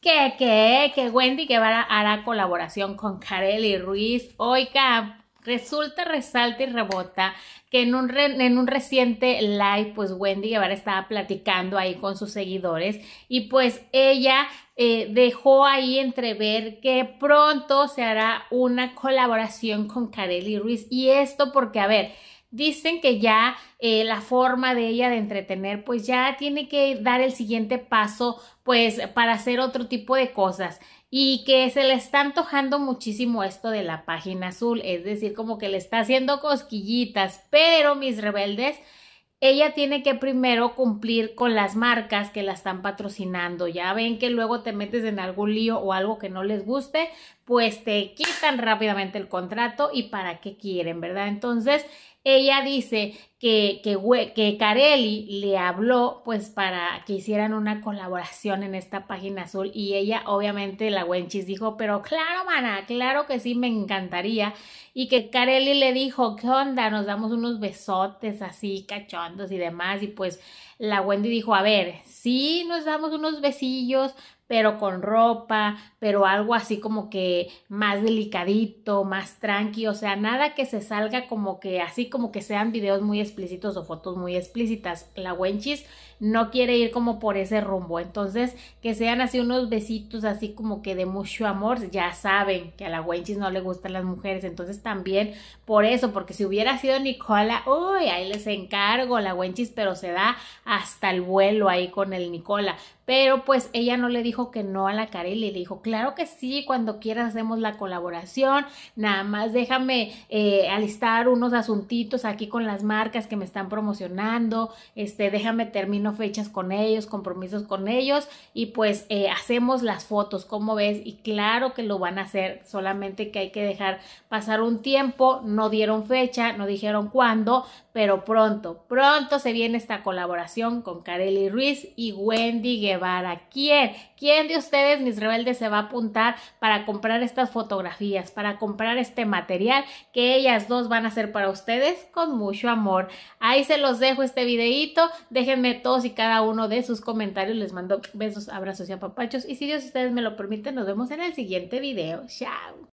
que, que, que Wendy Guevara hará colaboración con Kareli Ruiz. Oiga, resulta, resalta y rebota que en un, reciente live, pues Wendy Guevara estaba platicando ahí con sus seguidores y pues ella eh, dejó ahí entrever que pronto se hará una colaboración con y Ruiz. Y esto porque, a ver, dicen que ya eh, la forma de ella de entretener, pues ya tiene que dar el siguiente paso, pues para hacer otro tipo de cosas y que se le está antojando muchísimo esto de la página azul, es decir, como que le está haciendo cosquillitas, pero mis rebeldes, ella tiene que primero cumplir con las marcas que la están patrocinando. Ya ven que luego te metes en algún lío o algo que no les guste, pues te quitan rápidamente el contrato y para qué quieren, ¿verdad? Entonces, ella dice que, que, que Carelli le habló pues para que hicieran una colaboración en esta página azul y ella obviamente la Wenchis dijo, pero claro, mana, claro que sí, me encantaría. Y que Carelli le dijo, ¿qué onda? Nos damos unos besotes así, cachondos y demás. Y pues la Wendy dijo, a ver, sí, nos damos unos besillos, pero con ropa, pero algo así como que más delicadito, más tranqui, o sea, nada que se salga como que así como que sean videos muy explícitos o fotos muy explícitas. La Wenchis no quiere ir como por ese rumbo, entonces que sean así unos besitos así como que de mucho amor, ya saben que a la Wenchis no le gustan las mujeres, entonces también por eso, porque si hubiera sido Nicola, uy, ahí les encargo la Wenchis, pero se da hasta el vuelo ahí con el Nicola, pero pues ella no le dijo que no a la Kareli le dijo, claro que sí, cuando quieras hacemos la colaboración, nada más déjame eh, alistar unos asuntitos aquí con las marcas que me están promocionando, este, déjame termino fechas con ellos, compromisos con ellos y pues eh, hacemos las fotos, como ves? Y claro que lo van a hacer, solamente que hay que dejar pasar un tiempo, no dieron fecha, no dijeron cuándo, pero pronto, pronto se viene esta colaboración con Kareli Ruiz y Wendy Guevara. ¿Quién? ¿Quién ¿Quién de ustedes, mis rebeldes, se va a apuntar para comprar estas fotografías, para comprar este material que ellas dos van a hacer para ustedes con mucho amor? Ahí se los dejo este videito. Déjenme todos y cada uno de sus comentarios. Les mando besos, abrazos y apapachos. Y si Dios ustedes me lo permiten, nos vemos en el siguiente video. Chao.